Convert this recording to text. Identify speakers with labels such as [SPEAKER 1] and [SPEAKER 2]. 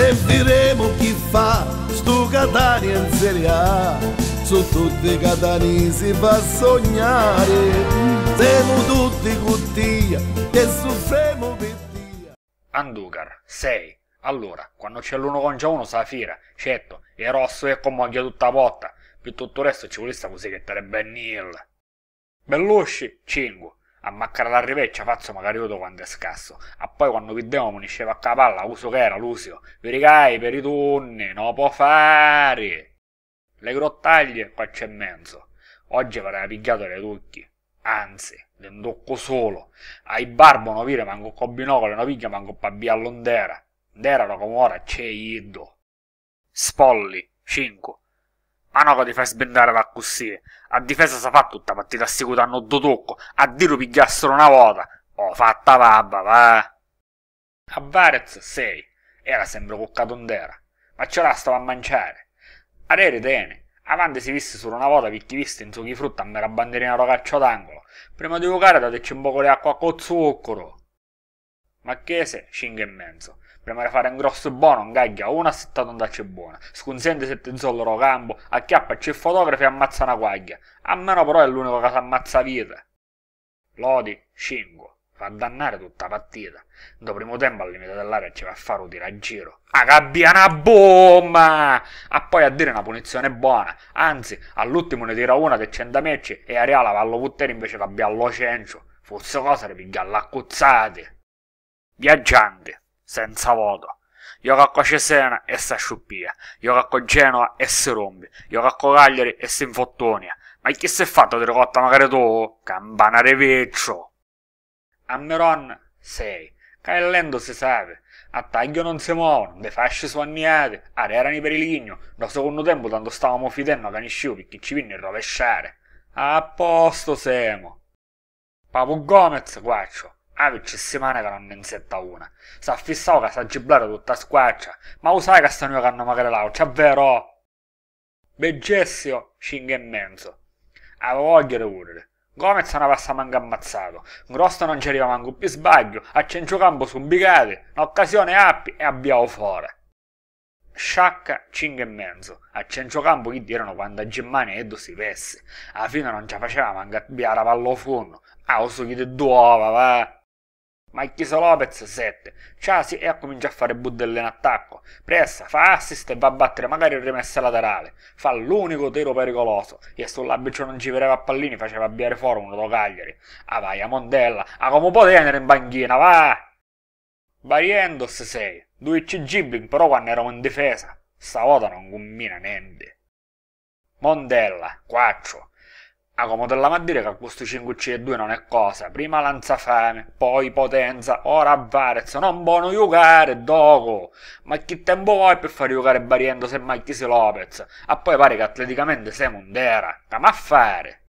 [SPEAKER 1] e diremo chi fa sto Catania in Serie A su tutti i catanisi fa sognare siamo tutti cuttia e soffriamo per dia Andugar 6 allora, quando c'è l'uno con già uno sa fiera, certo, è rosso e con maglia tutta botta, più tutto il resto ci vuole sta musichetta di Ben Neal. Bellusci, cinque ammaccare la riveccia faccio magari io quando è scasso a poi quando vediamo munisceva a capalla uso che era l'usio verigai per i tunni non può fare le grottaglie qua c'è mezzo oggi avrei pigliato le tutti anzi l'indocco solo ai barbo non vire manco con binocolo non piglia manco pa via all'ondera l'ondera come ora c'è iddo spolli 5 ma no, che ti fai sbendare da così. A difesa si fa tutta partita assicurata a noddo tocco. A dirlo pigliassero una volta. Oh, fatta babba, va. A Varez sei. Era sempre coccato ondera. Ma ce la stava a mangiare. A re ritene. Avanti si visse solo una volta perché viste in succhi frutta a mera banderina rocaccia d'angolo. Prima di giocare dateci un po' di acqua a zucchero. Marchese 5,5. Premere fare un grosso buono, un gaglia, una settata andaccia buona. se Sconsente sette zolloro campo, acchiappa c'è fotografi e ammazza una quaglia. A meno però è l'unico che si ammazza vita. Lodi 5. Fa dannare tutta la partita. Do primo tempo al limite dell'area ci va a fare un tiro a giro. A gabbia una bomba! A poi a dire una punizione buona. Anzi, all'ultimo ne tira una che c'è da mecci e Ariala va allo puttero invece va a allo cencio. Forse cosa le piglia all'accuzzate viaggiante, senza voto. Io racco Cesena e sta sciuppia, io racco Genova e si rombi, io racco Cagliari e si infottonia. Ma chi si è fatto di rotta magari tu? Campanare vecchio! A Meron sei, Caellendo si sape, a taglio non si muovono, le fasce sono anniate, arerani per il ligno, da secondo tempo tanto stavamo fidendo a canisciu perché ci vinne il rovesciare. A posto semo. Papu Gomez, guaccio, Ah, ci settimana che non ne insetta una. Sta fissato che sta giblata tutta squaccia. Ma usai che stanno che hanno magari l'auce, è vero? Begessio, cinque e mezzo. Avevo ah, voglia di urlare. Gomez non passa manco ammazzato. Grosso non ci arriva manco più sbaglio. A centrocampo su un bicate. L'occasione appi e abbiamo fuori. Sciacca cinque e mezzo. A cencio campo chi dirono quando a Gemmani Eddo si vesse. Alla fine non ci faceva manco abbiare a pallofondo. Ah, uso chi te duova, va. Maichiso Lopez 7. Ciasi e comincia a fare buddelle in attacco. Pressa, fa assist e va a battere magari in rimessa laterale. Fa l'unico tiro pericoloso. E sull'abito non ci vedeva a pallini, faceva abbiare forno do Cagliari. Ah vai, a Mondella, a ah, come può tenere in banchina, va! Bariendos 6. Duic Gibbing però quando eravamo in difesa. Stavolta non combina niente. Mondella 4. Ah, come della dire che a questo 5C2 non è cosa. Prima Lanzafame, poi Potenza, ora Varez. Non buono giocare, dopo. Ma che tempo vuoi per far giocare Bariendo se mai chi si Lopez? A poi pare che atleticamente sei mondera. Come a fare?